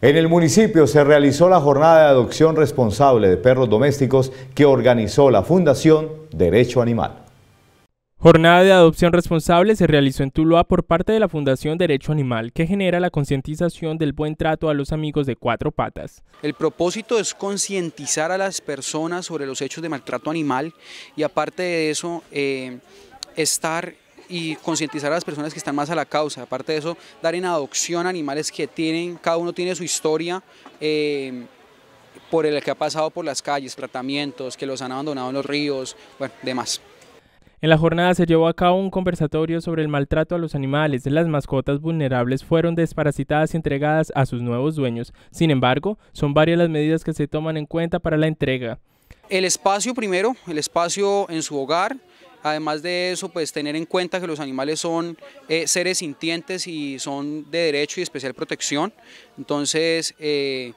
En el municipio se realizó la jornada de adopción responsable de perros domésticos que organizó la Fundación Derecho Animal. Jornada de adopción responsable se realizó en Tuluá por parte de la Fundación Derecho Animal, que genera la concientización del buen trato a los amigos de cuatro patas. El propósito es concientizar a las personas sobre los hechos de maltrato animal y aparte de eso, eh, estar y concientizar a las personas que están más a la causa. Aparte de eso, dar en adopción animales que tienen, cada uno tiene su historia. Eh, por el que ha pasado por las calles, tratamientos, que los han abandonado en los ríos, bueno, demás. En la jornada se llevó a cabo un conversatorio sobre el maltrato a los animales. Las mascotas vulnerables fueron desparasitadas y entregadas a sus nuevos dueños. Sin embargo, son varias las medidas que se toman en cuenta para la entrega. El espacio primero, el espacio en su hogar, Además de eso, pues tener en cuenta que los animales son eh, seres sintientes y son de derecho y especial protección. Entonces, eh,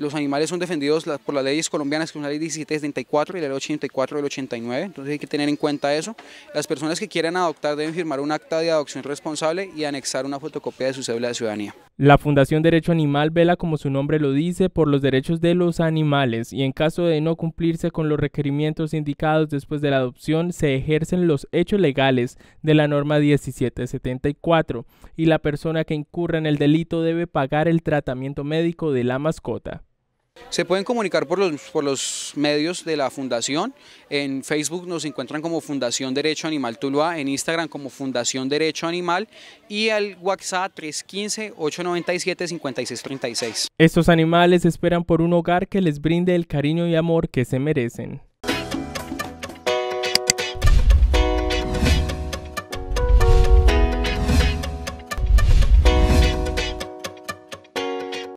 los animales son defendidos por las leyes colombianas, que son la ley 1774 y la ley 84 del 89, entonces hay que tener en cuenta eso. Las personas que quieran adoptar deben firmar un acta de adopción responsable y anexar una fotocopia de su cédula de ciudadanía. La Fundación Derecho Animal vela, como su nombre lo dice, por los derechos de los animales y en caso de no cumplirse con los requerimientos indicados después de la adopción, se ejercen los hechos legales de la norma 1774 y la persona que incurra en el delito debe pagar el tratamiento médico de la mascota. Se pueden comunicar por los, por los medios de la fundación. En Facebook nos encuentran como Fundación Derecho Animal Tuluá, en Instagram como Fundación Derecho Animal y al WhatsApp 315-897-5636. Estos animales esperan por un hogar que les brinde el cariño y amor que se merecen.